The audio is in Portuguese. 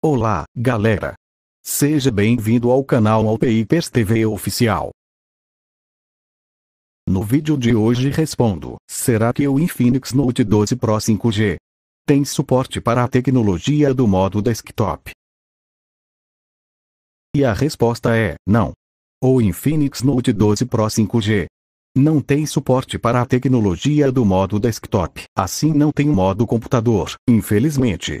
Olá, galera! Seja bem-vindo ao canal Alpeipers TV Oficial. No vídeo de hoje respondo, será que o Infinix Note 12 Pro 5G tem suporte para a tecnologia do modo desktop? E a resposta é, não. O Infinix Note 12 Pro 5G não tem suporte para a tecnologia do modo desktop, assim não tem o modo computador, infelizmente.